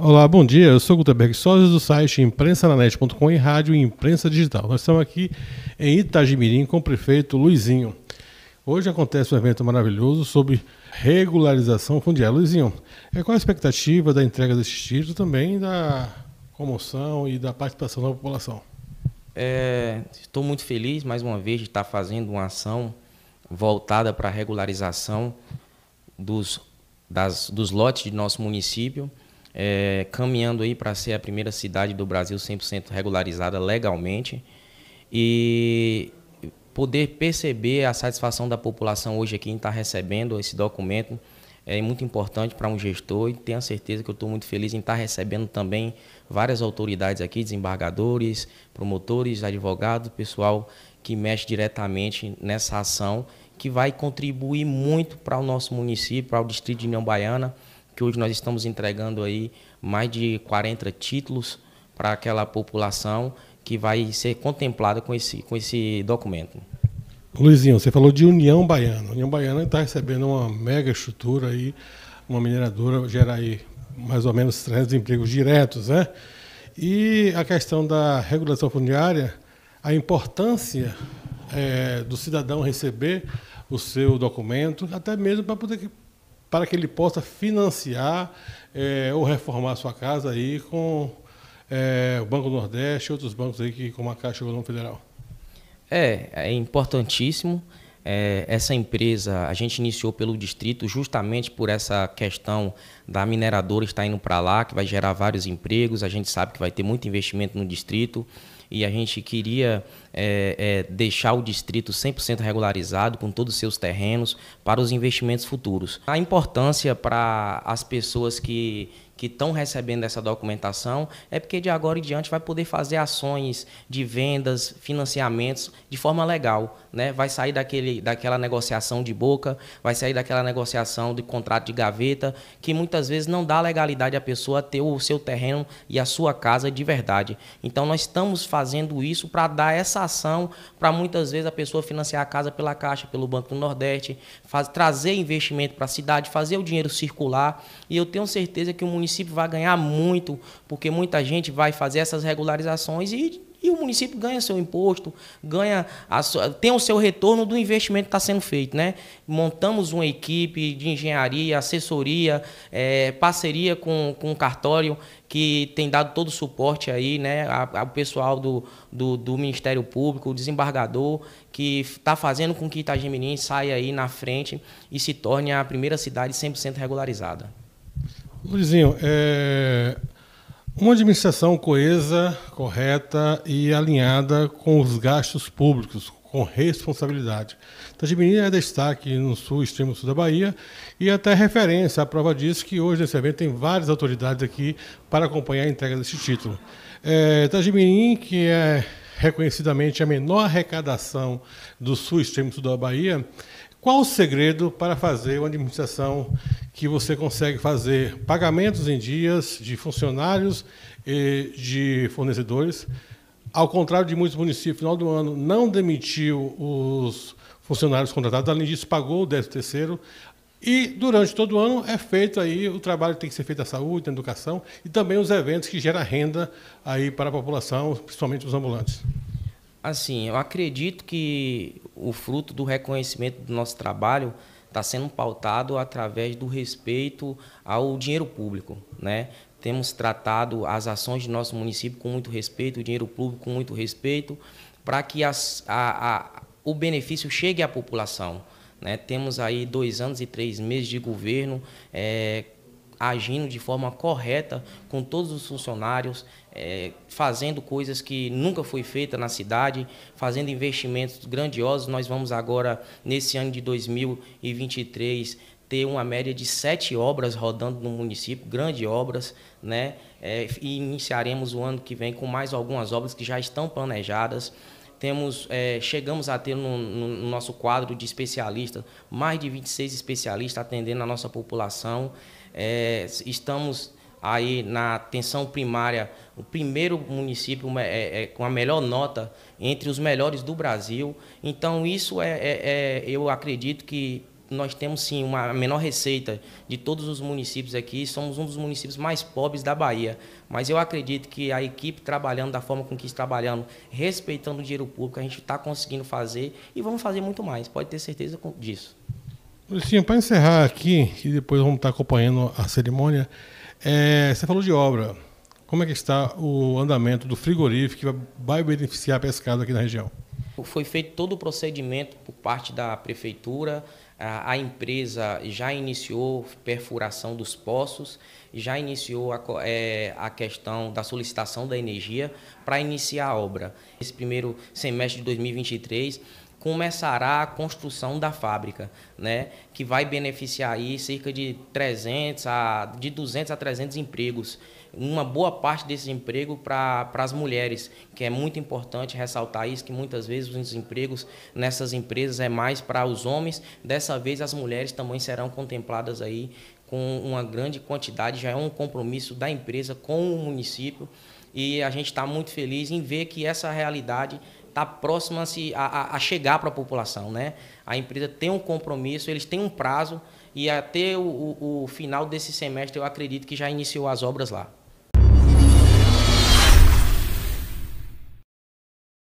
Olá, bom dia. Eu sou Gutenberg Sozes do site imprensananet.com e rádio e imprensa digital. Nós estamos aqui em Itagimirim com o prefeito Luizinho. Hoje acontece um evento maravilhoso sobre regularização fundiária. Luizinho, é, qual a expectativa da entrega deste título também da comoção e da participação da população? É, estou muito feliz, mais uma vez, de estar fazendo uma ação voltada para a regularização dos, das, dos lotes de nosso município é, caminhando aí para ser a primeira cidade do Brasil 100% regularizada legalmente e poder perceber a satisfação da população hoje aqui em estar tá recebendo esse documento é muito importante para um gestor e tenho certeza que eu estou muito feliz em estar tá recebendo também várias autoridades aqui, desembargadores, promotores, advogados, pessoal que mexe diretamente nessa ação que vai contribuir muito para o nosso município, para o distrito de União Baiana que hoje nós estamos entregando aí mais de 40 títulos para aquela população que vai ser contemplada com esse, com esse documento. Luizinho, você falou de União Baiana. União Baiana está recebendo uma mega estrutura aí, uma mineradora gera aí mais ou menos 300 empregos diretos, né? E a questão da regulação fundiária, a importância é, do cidadão receber o seu documento, até mesmo para poder para que ele possa financiar é, ou reformar a sua casa aí com é, o Banco Nordeste e outros bancos aí que como a Caixa Econômica Federal. É, é importantíssimo é, essa empresa, a gente iniciou pelo distrito justamente por essa questão da mineradora estar indo para lá, que vai gerar vários empregos, a gente sabe que vai ter muito investimento no distrito e a gente queria é, é, deixar o distrito 100% regularizado com todos os seus terrenos para os investimentos futuros. A importância para as pessoas que que estão recebendo essa documentação, é porque de agora em diante vai poder fazer ações de vendas, financiamentos de forma legal, né? Vai sair daquele, daquela negociação de boca, vai sair daquela negociação de contrato de gaveta, que muitas vezes não dá legalidade à pessoa ter o seu terreno e a sua casa de verdade. Então nós estamos fazendo isso para dar essa ação para muitas vezes a pessoa financiar a casa pela Caixa, pelo Banco do Nordeste, faz, trazer investimento para a cidade, fazer o dinheiro circular, e eu tenho certeza que o município município vai ganhar muito, porque muita gente vai fazer essas regularizações e, e o município ganha seu imposto, ganha a, tem o seu retorno do investimento que está sendo feito. Né? Montamos uma equipe de engenharia, assessoria, é, parceria com, com o cartório, que tem dado todo o suporte aí, né, ao pessoal do, do, do Ministério Público, o desembargador, que está fazendo com que Itagemirim saia aí na frente e se torne a primeira cidade 100% regularizada. Luizinho, é... uma administração coesa, correta e alinhada com os gastos públicos, com responsabilidade. Tajimirim então, é destaque no sul, extremo sul da Bahia, e até referência. A prova disso que hoje nesse evento tem várias autoridades aqui para acompanhar a entrega desse título. É, então, que é reconhecidamente a menor arrecadação do sul, extremo sul da Bahia, qual o segredo para fazer uma administração que você consegue fazer pagamentos em dias de funcionários e de fornecedores? Ao contrário de muitos municípios, no final do ano não demitiu os funcionários contratados, além disso pagou o 13 terceiro. E durante todo o ano é feito aí o trabalho que tem que ser feito da saúde, da educação e também os eventos que geram renda aí para a população, principalmente os ambulantes. Assim, eu acredito que o fruto do reconhecimento do nosso trabalho está sendo pautado através do respeito ao dinheiro público, né? Temos tratado as ações de nosso município com muito respeito, o dinheiro público com muito respeito, para que as, a, a, o benefício chegue à população. Né? Temos aí dois anos e três meses de governo é, agindo de forma correta com todos os funcionários, é, fazendo coisas que nunca foi feita na cidade, fazendo investimentos grandiosos. Nós vamos agora, nesse ano de 2023, ter uma média de sete obras rodando no município, grandes obras, né? É, e iniciaremos o ano que vem com mais algumas obras que já estão planejadas temos, é, chegamos a ter no, no, nosso quadro de especialistas mais de 26 especialistas atendendo a nossa população. É, estamos aí na atenção primária, o primeiro município é, é, é com a melhor nota entre os melhores do Brasil. Então, isso é, é, é eu acredito que nós temos sim uma menor receita de todos os municípios aqui, somos um dos municípios mais pobres da Bahia. Mas eu acredito que a equipe trabalhando da forma com que está trabalhando, respeitando o dinheiro público, a gente está conseguindo fazer e vamos fazer muito mais, pode ter certeza disso. Lucinho, para encerrar aqui, e depois vamos estar tá acompanhando a cerimônia, é, você falou de obra. Como é que está o andamento do frigorífico que vai beneficiar a pescado aqui na região? Tipo, foi feito todo o procedimento por parte da prefeitura, a, a empresa já iniciou perfuração dos poços, já iniciou a, é, a questão da solicitação da energia para iniciar a obra. Esse primeiro semestre de 2023 começará a construção da fábrica, né, que vai beneficiar aí cerca de 300 a de 200 a 300 empregos, uma boa parte desse emprego para as mulheres, que é muito importante ressaltar isso que muitas vezes os empregos nessas empresas é mais para os homens, dessa vez as mulheres também serão contempladas aí com uma grande quantidade, já é um compromisso da empresa com o município e a gente está muito feliz em ver que essa realidade está próxima a, a, a chegar para a população. Né? A empresa tem um compromisso, eles têm um prazo e até o, o, o final desse semestre eu acredito que já iniciou as obras lá.